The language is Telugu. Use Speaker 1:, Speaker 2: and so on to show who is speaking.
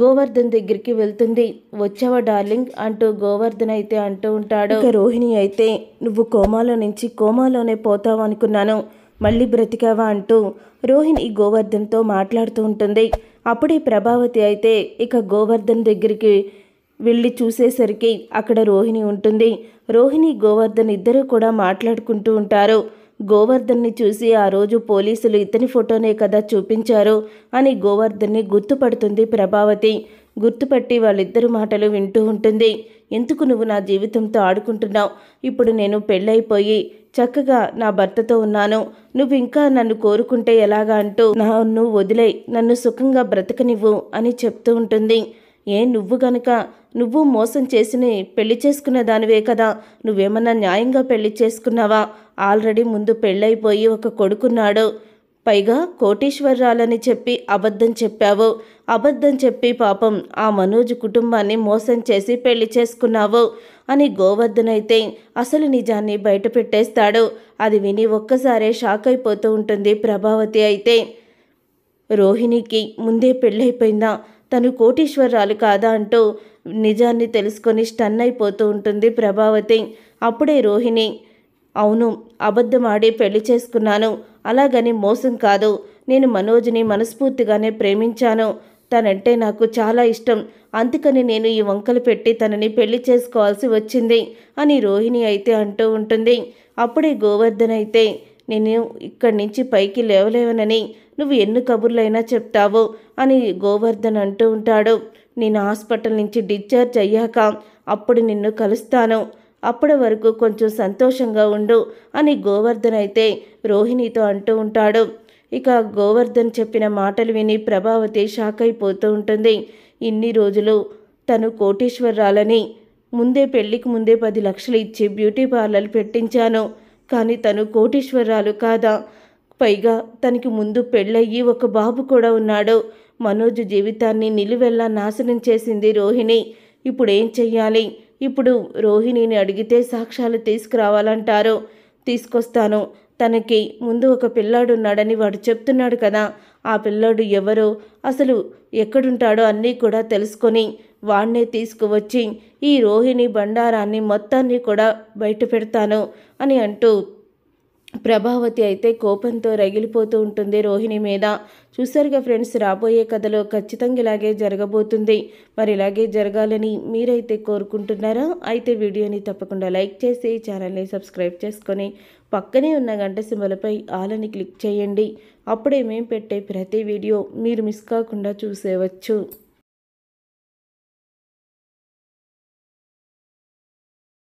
Speaker 1: గోవర్ధన్ దగ్గరికి వెళ్తుంది వచ్చావా డార్లింగ్ అంటూ గోవర్ధన్ అయితే అంటూ ఉంటాడు ఇక రోహిణి అయితే నువ్వు కోమాలో నుంచి కోమాలోనే పోతావు అనుకున్నాను మళ్ళీ బ్రతికావా అంటూ రోహిణి గోవర్ధన్తో మాట్లాడుతూ ఉంటుంది అప్పుడే ప్రభావతి అయితే ఇక గోవర్ధన్ దగ్గరికి వెళ్ళి చూసేసరికి అక్కడ రోహిణి ఉంటుంది రోహిణి గోవర్ధన్ ఇద్దరూ కూడా మాట్లాడుకుంటూ ఉంటారు గోవర్ధన్ని చూసి ఆ రోజు పోలీసులు ఇతని ఫోటోనే కదా చూపించారు అని గోవర్ధన్ని గుర్తుపడుతుంది ప్రభావతి గుర్తుపట్టి వాళ్ళిద్దరు మాటలు వింటూ ఉంటుంది ఎందుకు నువ్వు నా జీవితంతో ఆడుకుంటున్నావు ఇప్పుడు నేను పెళ్ళైపోయి చక్కగా నా భర్తతో ఉన్నాను నువ్వు ఇంకా నన్ను కోరుకుంటే ఎలాగా అంటూ నన్ను వదిలే నన్ను సుఖంగా బ్రతకనివ్వు అని చెప్తూ ఉంటుంది ఏ నువ్వు గనక నువ్వు మోసం చేసి పెళ్లి చేసుకున్న దానివే కదా నువ్వేమన్నా న్యాయంగా పెళ్లి చేసుకున్నావా ఆల్రెడీ ముందు పెళ్ళైపోయి ఒక కొడుకున్నాడు పైగా కోటీశ్వరరాలని చెప్పి అబద్ధం చెప్పావు అబద్ధం చెప్పి పాపం ఆ మనోజ్ కుటుంబాన్ని మోసం చేసి పెళ్లి చేసుకున్నావు అని గోవర్ధన్ అయితే అసలు నిజాన్ని బయటపెట్టేస్తాడు అది విని ఒక్కసారే షాక్ అయిపోతూ ఉంటుంది ప్రభావతి అయితే రోహిణికి ముందే పెళ్ళైపోయిందా తను కోటీశ్వరరాలు కాదా అంటూ నిజాన్ని తెలుసుకొని స్టన్ అయిపోతూ ఉంటుంది ప్రభావతి అప్పుడే రోహిణి అవును అబద్ధమాడి పెళ్లి చేసుకున్నాను అలాగని మోసం కాదు నేను మనోజ్ని మనస్ఫూర్తిగానే ప్రేమించాను తనంటే నాకు చాలా ఇష్టం అందుకని నేను ఈ వంకలు పెట్టి తనని పెళ్లి చేసుకోవాల్సి వచ్చింది అని రోహిణి అయితే అంటూ ఉంటుంది అప్పుడే గోవర్ధన్ అయితే నేను ఇక్కడి నుంచి పైకి లేవలేవనని నువ్వు ఎన్ని కబుర్లైనా చెప్తావు అని గోవర్ధన్ అంటూ ఉంటాడు నేను హాస్పిటల్ నుంచి డిశ్చార్జ్ అయ్యాక అప్పుడు నిన్ను కలుస్తాను అప్పటి వరకు కొంచెం సంతోషంగా ఉండు అని గోవర్ధన్ అయితే రోహిణితో అంటూ ఉంటాడు ఇక గోవర్ధన్ చెప్పిన మాటలు విని ప్రభావతి షాక్ అయిపోతూ ఉంటుంది ఇన్ని రోజులు తను కోటేశ్వరరాలని ముందే పెళ్లికి ముందే పది లక్షలు ఇచ్చి బ్యూటీ పార్లర్ పెట్టించాను కానీ తను కోటేశ్వరరాలు కాదా పైగా తనకి ముందు పెళ్ళయ్యి ఒక బాబు కూడా ఉన్నాడు మనోజ్ జీవితాన్ని నిలువెల్లా నాశనం చేసింది రోహిణి ఇప్పుడు ఏం చెయ్యాలి ఇప్పుడు రోహిణిని అడిగితే సాక్ష్యాలు తీసుకురావాలంటారు తీసుకొస్తాను తనకి ముందు ఒక పిల్లాడున్నాడని వాడు చెప్తున్నాడు కదా ఆ పిల్లాడు ఎవరో అసలు ఎక్కడుంటాడో అన్నీ కూడా తెలుసుకొని వాణ్ణే తీసుకువచ్చి ఈ రోహిణి బండారాన్ని మొత్తాన్ని కూడా బయట పెడతాను అని అంటూ ప్రభావతి అయితే కోపంతో రగిలిపోతూ ఉంటుంది రోహిణి మీద చూసారుగా ఫ్రెండ్స్ రాబోయే కథలో ఖచ్చితంగా ఇలాగే జరగబోతుంది మరి ఇలాగే జరగాలని మీరైతే కోరుకుంటున్నారా అయితే వీడియోని తప్పకుండా లైక్ చేసి ఛానల్ని సబ్స్క్రైబ్ చేసుకొని పక్కనే ఉన్న గంట సింబలపై ఆలని క్లిక్ చేయండి అప్పుడే మేము పెట్టే ప్రతి వీడియో మీరు మిస్ కాకుండా చూసేవచ్చు